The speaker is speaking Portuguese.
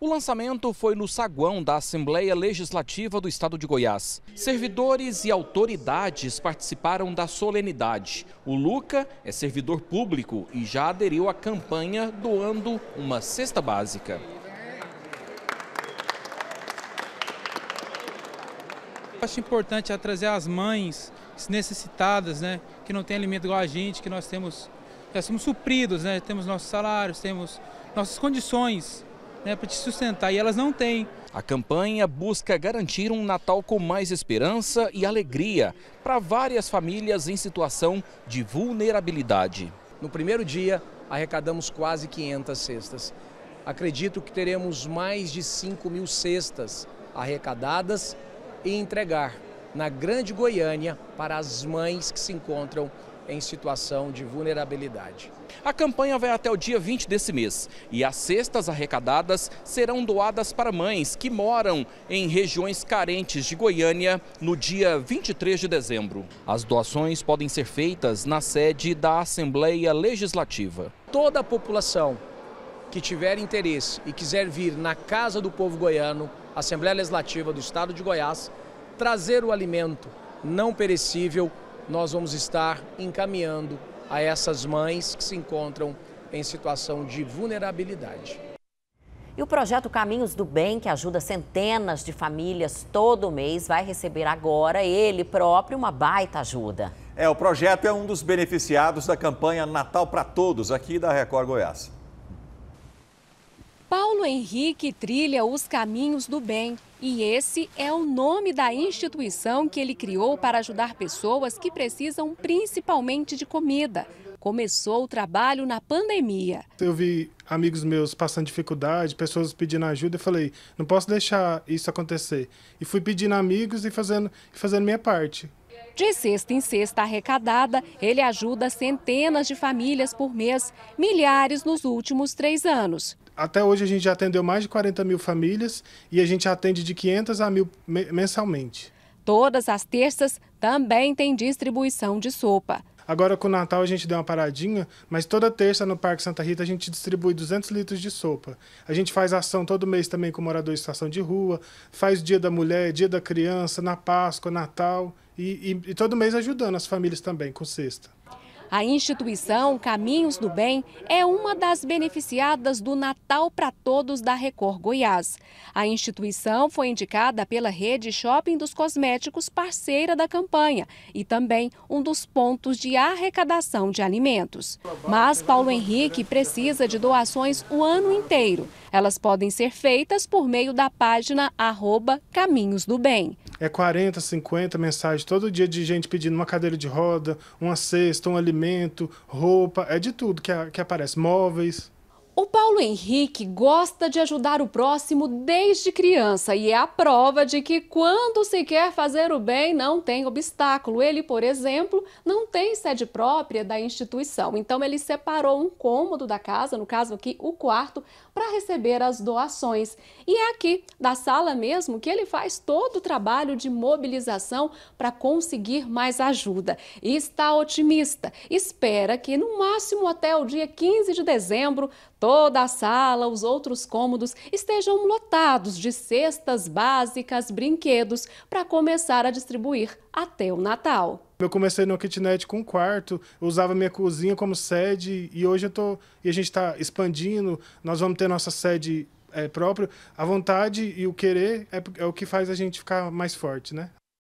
O lançamento foi no saguão da Assembleia Legislativa do Estado de Goiás. Servidores e autoridades participaram da solenidade. O Luca é servidor público e já aderiu à campanha doando uma cesta básica. Acho importante é trazer as mães necessitadas, né, que não têm alimento igual a gente, que nós temos, já somos supridos, né, temos nossos salários, temos nossas condições né, para te sustentar, e elas não têm. A campanha busca garantir um Natal com mais esperança e alegria para várias famílias em situação de vulnerabilidade. No primeiro dia, arrecadamos quase 500 cestas. Acredito que teremos mais de 5 mil cestas arrecadadas e entregar na Grande Goiânia para as mães que se encontram em situação de vulnerabilidade. A campanha vai até o dia 20 desse mês e as cestas arrecadadas serão doadas para mães que moram em regiões carentes de Goiânia no dia 23 de dezembro. As doações podem ser feitas na sede da Assembleia Legislativa. Toda a população que tiver interesse e quiser vir na Casa do Povo Goiano, Assembleia Legislativa do Estado de Goiás, trazer o alimento não perecível nós vamos estar encaminhando a essas mães que se encontram em situação de vulnerabilidade. E o projeto Caminhos do Bem, que ajuda centenas de famílias todo mês, vai receber agora ele próprio uma baita ajuda. É, o projeto é um dos beneficiados da campanha Natal para Todos aqui da Record Goiás. Paulo Henrique trilha os caminhos do bem. E esse é o nome da instituição que ele criou para ajudar pessoas que precisam principalmente de comida. Começou o trabalho na pandemia. Eu vi amigos meus passando dificuldade, pessoas pedindo ajuda, eu falei, não posso deixar isso acontecer. E fui pedindo amigos e fazendo, fazendo minha parte. De sexta em sexta arrecadada, ele ajuda centenas de famílias por mês, milhares nos últimos três anos até hoje a gente já atendeu mais de 40 mil famílias e a gente atende de 500 a mil mensalmente. Todas as terças também tem distribuição de sopa. Agora com o Natal a gente deu uma paradinha, mas toda terça no Parque Santa Rita a gente distribui 200 litros de sopa. A gente faz ação todo mês também com moradores de estação de rua, faz dia da mulher, dia da criança, na Páscoa, Natal e, e, e todo mês ajudando as famílias também com cesta. A instituição Caminhos do Bem é uma das beneficiadas do Natal para Todos da Record Goiás. A instituição foi indicada pela rede Shopping dos Cosméticos, parceira da campanha, e também um dos pontos de arrecadação de alimentos. Mas Paulo Henrique precisa de doações o ano inteiro. Elas podem ser feitas por meio da página arroba Caminhos do Bem. É 40, 50 mensagens todo dia de gente pedindo uma cadeira de roda, uma cesta, um alimento, roupa, é de tudo que, que aparece, móveis. O Paulo Henrique gosta de ajudar o próximo desde criança e é a prova de que quando se quer fazer o bem não tem obstáculo. Ele, por exemplo, não tem sede própria da instituição, então ele separou um cômodo da casa, no caso aqui o quarto, para receber as doações. E é aqui, da sala mesmo, que ele faz todo o trabalho de mobilização para conseguir mais ajuda. E está otimista, espera que no máximo até o dia 15 de dezembro toda a sala, os outros cômodos estejam lotados de cestas básicas, brinquedos, para começar a distribuir até o Natal. Eu comecei no kitnet com um quarto, usava minha cozinha como sede e hoje eu tô e a gente está expandindo. Nós vamos ter nossa sede é, própria. A vontade e o querer é, é o que faz a gente ficar mais forte, né?